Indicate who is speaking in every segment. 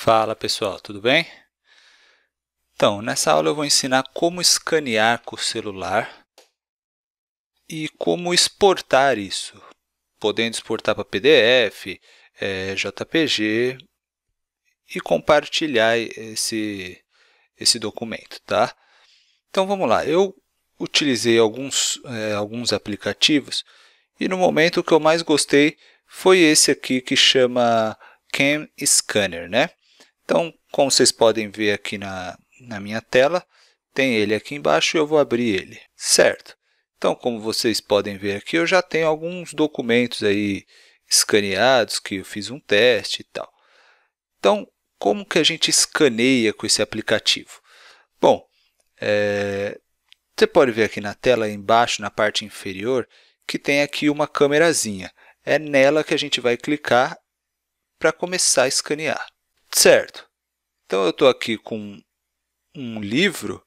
Speaker 1: Fala pessoal, tudo bem? Então, nessa aula eu vou ensinar como escanear com o celular e como exportar isso, podendo exportar para PDF, é, eh, JPG e compartilhar esse, esse documento. Tá? Então vamos lá, eu utilizei alguns, é, alguns aplicativos e no momento o que eu mais gostei foi esse aqui que chama Cam Scanner. Né? Então, como vocês podem ver aqui na, na minha tela, tem ele aqui embaixo e eu vou abrir ele, certo? Então, como vocês podem ver aqui, eu já tenho alguns documentos aí escaneados, que eu fiz um teste e tal. Então, como que a gente escaneia com esse aplicativo? Bom, é, você pode ver aqui na tela, embaixo, na parte inferior, que tem aqui uma câmerazinha. É nela que a gente vai clicar para começar a escanear. Certo. Então eu estou aqui com um livro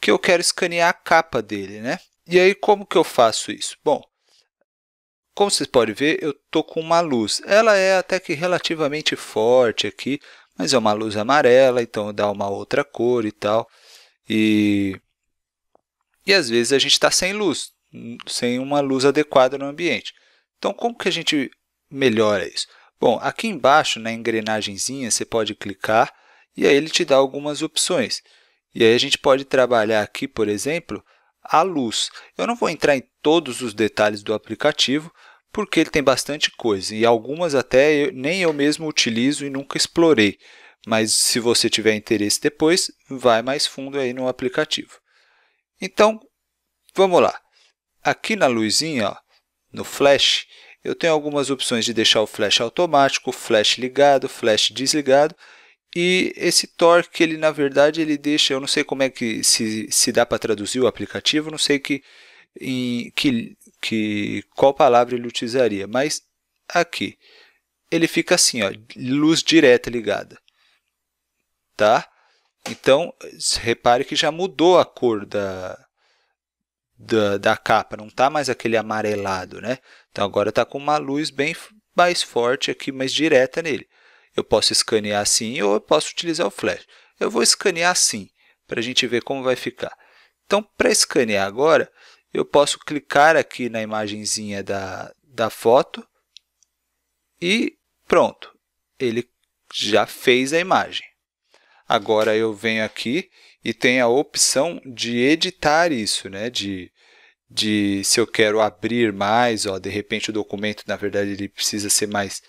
Speaker 1: que eu quero escanear a capa dele. Né? E aí, como que eu faço isso? Bom, como vocês podem ver, eu estou com uma luz. Ela é até que relativamente forte aqui, mas é uma luz amarela, então dá uma outra cor e tal. E, e às vezes a gente está sem luz, sem uma luz adequada no ambiente. Então, como que a gente melhora isso? Bom, aqui embaixo na engrenagemzinha você pode clicar e aí ele te dá algumas opções. E aí a gente pode trabalhar aqui, por exemplo, a luz. Eu não vou entrar em todos os detalhes do aplicativo, porque ele tem bastante coisa e algumas até eu, nem eu mesmo utilizo e nunca explorei. Mas se você tiver interesse depois, vai mais fundo aí no aplicativo. Então, vamos lá. Aqui na luzinha, ó, no flash, eu tenho algumas opções de deixar o flash automático, flash ligado, flash desligado e esse torque, ele na verdade, ele deixa, eu não sei como é que se, se dá para traduzir o aplicativo, não sei que, em, que, que qual palavra ele utilizaria, mas aqui ele fica assim, ó, luz direta ligada. Tá? Então, repare que já mudou a cor da, da, da capa, não está mais aquele amarelado, né? Então agora está com uma luz bem mais forte aqui, mais direta nele. Eu posso escanear assim ou eu posso utilizar o flash. Eu vou escanear assim, para a gente ver como vai ficar. Então, para escanear agora, eu posso clicar aqui na imagenzinha da, da foto e pronto, ele já fez a imagem. Agora eu venho aqui e tenho a opção de editar isso, né? De, de se eu quero abrir mais, ó, de repente o documento, na verdade, ele precisa ser mais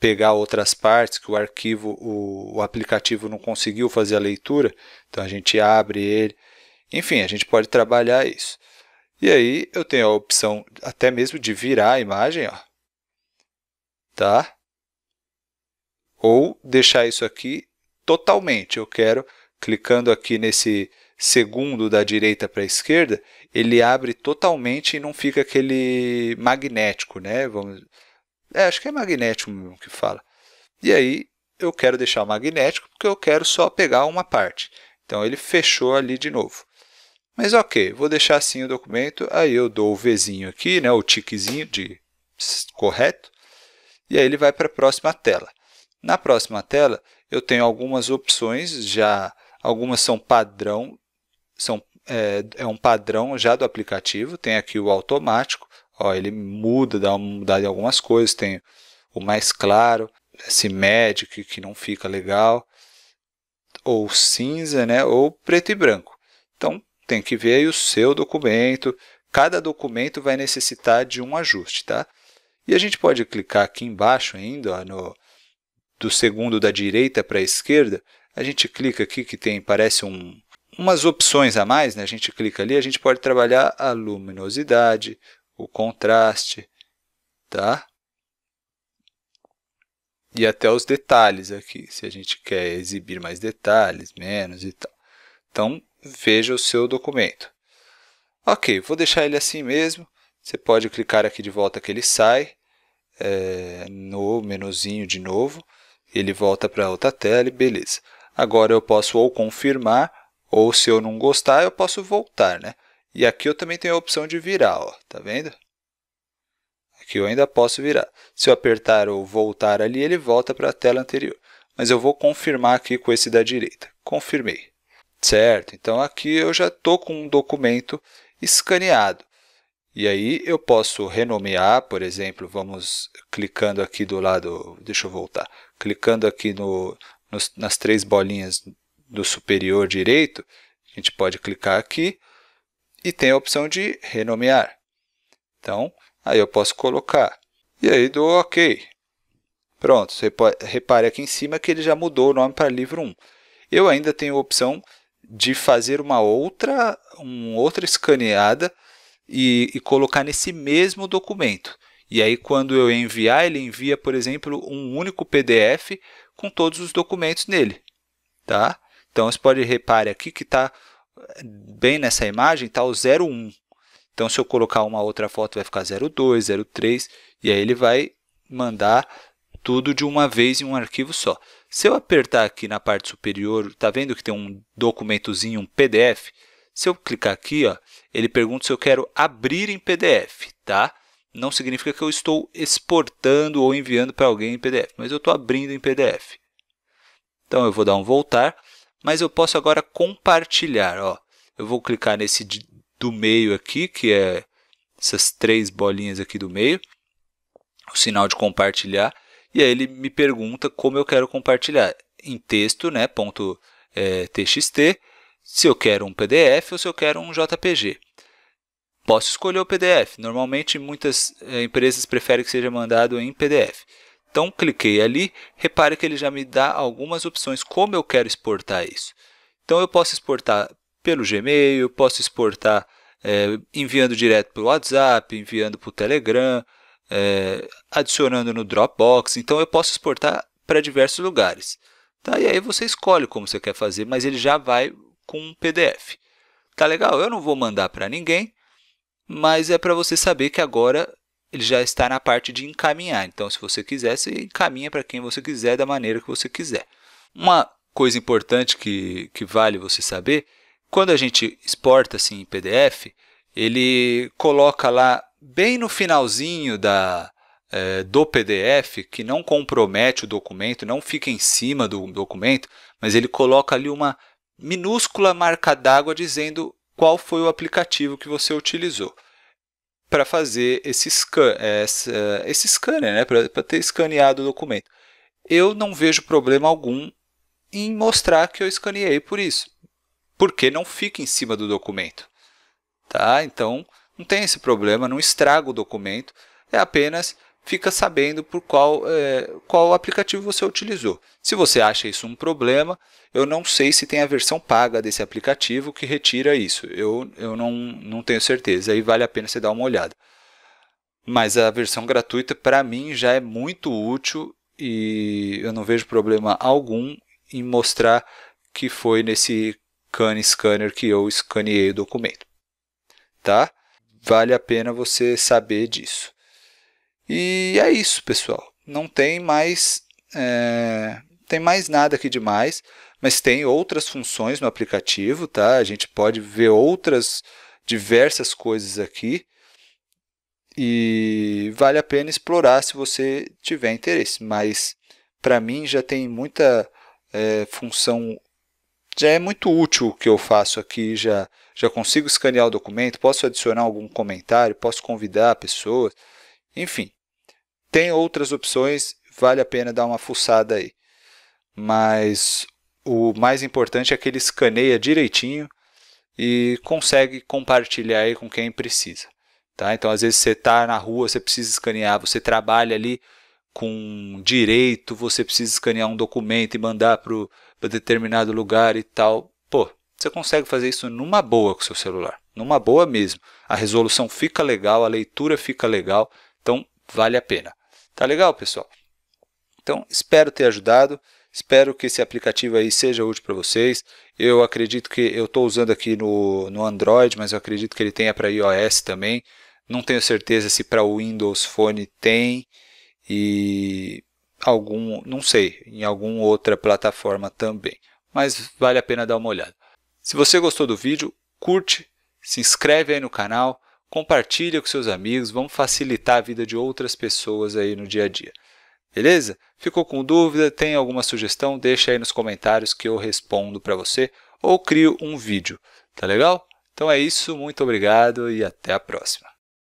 Speaker 1: pegar outras partes que o arquivo, o, o aplicativo não conseguiu fazer a leitura, então a gente abre ele. Enfim, a gente pode trabalhar isso. E aí eu tenho a opção até mesmo de virar a imagem, ó. Tá? Ou deixar isso aqui totalmente. Eu quero, clicando aqui nesse segundo da direita para a esquerda, ele abre totalmente e não fica aquele magnético, né? Vamos é, acho que é magnético mesmo que fala. E aí eu quero deixar magnético porque eu quero só pegar uma parte. Então ele fechou ali de novo. Mas ok, vou deixar assim o documento, aí eu dou o Vzinho aqui, né, o tiquezinho de correto, e aí ele vai para a próxima tela. Na próxima tela eu tenho algumas opções, já algumas são padrão, são, é, é um padrão já do aplicativo, tem aqui o automático, Ó, ele muda, dá uma mudada em algumas coisas, tem o mais claro, esse médio que, que não fica legal, ou cinza, né, ou preto e branco. Então, tem que ver o seu documento. Cada documento vai necessitar de um ajuste, tá? E a gente pode clicar aqui embaixo ainda, ó, no, do segundo da direita para a esquerda, a gente clica aqui que tem, parece um, umas opções a mais, né? a gente clica ali, a gente pode trabalhar a luminosidade, o contraste, tá? E até os detalhes aqui, se a gente quer exibir mais detalhes, menos e tal. Então, veja o seu documento. Ok, vou deixar ele assim mesmo. Você pode clicar aqui de volta que ele sai, é, no menuzinho de novo. Ele volta para outra tela e beleza. Agora eu posso ou confirmar, ou se eu não gostar, eu posso voltar, né? E aqui eu também tenho a opção de virar, tá vendo? Aqui eu ainda posso virar. Se eu apertar ou voltar ali, ele volta para a tela anterior. Mas eu vou confirmar aqui com esse da direita. Confirmei. Certo, então aqui eu já estou com um documento escaneado. E aí eu posso renomear, por exemplo, vamos clicando aqui do lado, deixa eu voltar, clicando aqui no, nos, nas três bolinhas do superior direito, a gente pode clicar aqui e tem a opção de renomear. Então, aí eu posso colocar. E aí dou OK. Pronto, você repare aqui em cima que ele já mudou o nome para livro 1. Eu ainda tenho a opção de fazer uma outra, uma outra escaneada e, e colocar nesse mesmo documento. E aí, quando eu enviar, ele envia, por exemplo, um único PDF com todos os documentos nele. Tá? Então, você pode reparar aqui que está bem nessa imagem, está o 01. Então, se eu colocar uma outra foto, vai ficar 02, 03, e aí ele vai mandar tudo de uma vez em um arquivo só. Se eu apertar aqui na parte superior, está vendo que tem um documentozinho, um PDF? Se eu clicar aqui, ó, ele pergunta se eu quero abrir em PDF, tá? Não significa que eu estou exportando ou enviando para alguém em PDF, mas eu estou abrindo em PDF. Então, eu vou dar um voltar mas eu posso agora compartilhar. Ó, eu vou clicar nesse do meio aqui, que é essas três bolinhas aqui do meio, o sinal de compartilhar, e aí ele me pergunta como eu quero compartilhar, em texto, né, ponto, é, .txt, se eu quero um PDF ou se eu quero um JPG. Posso escolher o PDF, normalmente muitas é, empresas preferem que seja mandado em PDF. Então, cliquei ali, repare que ele já me dá algumas opções como eu quero exportar isso. Então, eu posso exportar pelo Gmail, eu posso exportar é, enviando direto para o WhatsApp, enviando para o Telegram, é, adicionando no Dropbox. Então, eu posso exportar para diversos lugares. Tá? E aí você escolhe como você quer fazer, mas ele já vai com um PDF. Tá legal? Eu não vou mandar para ninguém, mas é para você saber que agora ele já está na parte de encaminhar. Então, se você quiser, você encaminha para quem você quiser, da maneira que você quiser. Uma coisa importante que, que vale você saber, quando a gente exporta assim, em PDF, ele coloca lá bem no finalzinho da, é, do PDF, que não compromete o documento, não fica em cima do documento, mas ele coloca ali uma minúscula marca d'água dizendo qual foi o aplicativo que você utilizou para fazer esse scan, é, essa, esse scanner, né, para ter escaneado o documento. Eu não vejo problema algum em mostrar que eu escaneei por isso, porque não fica em cima do documento. Tá? Então, não tem esse problema, não estraga o documento, é apenas fica sabendo por qual, é, qual aplicativo você utilizou. Se você acha isso um problema, eu não sei se tem a versão paga desse aplicativo que retira isso. Eu, eu não, não tenho certeza, aí vale a pena você dar uma olhada. Mas a versão gratuita, para mim, já é muito útil e eu não vejo problema algum em mostrar que foi nesse CAN scanner que eu escaneei o documento. Tá? Vale a pena você saber disso. E é isso, pessoal. Não tem mais, é, tem mais nada aqui demais, mas tem outras funções no aplicativo, tá? A gente pode ver outras diversas coisas aqui e vale a pena explorar se você tiver interesse. Mas para mim já tem muita é, função, já é muito útil o que eu faço aqui. Já, já consigo escanear o documento, posso adicionar algum comentário, posso convidar pessoas, enfim. Tem outras opções, vale a pena dar uma fuçada aí. Mas o mais importante é que ele escaneia direitinho e consegue compartilhar aí com quem precisa. Tá? Então, às vezes você está na rua, você precisa escanear, você trabalha ali com direito, você precisa escanear um documento e mandar para determinado lugar e tal. Pô, você consegue fazer isso numa boa com seu celular, numa boa mesmo. A resolução fica legal, a leitura fica legal, então vale a pena. Tá legal, pessoal? Então, espero ter ajudado. Espero que esse aplicativo aí seja útil para vocês. Eu acredito que eu estou usando aqui no, no Android, mas eu acredito que ele tenha para iOS também. Não tenho certeza se para Windows Phone tem e algum, não sei, em alguma outra plataforma também. Mas vale a pena dar uma olhada. Se você gostou do vídeo, curte, se inscreve aí no canal, compartilha com seus amigos, vamos facilitar a vida de outras pessoas aí no dia a dia. Beleza? Ficou com dúvida? Tem alguma sugestão? Deixa aí nos comentários que eu respondo para você ou crio um vídeo. Tá legal? Então é isso, muito obrigado e até a próxima.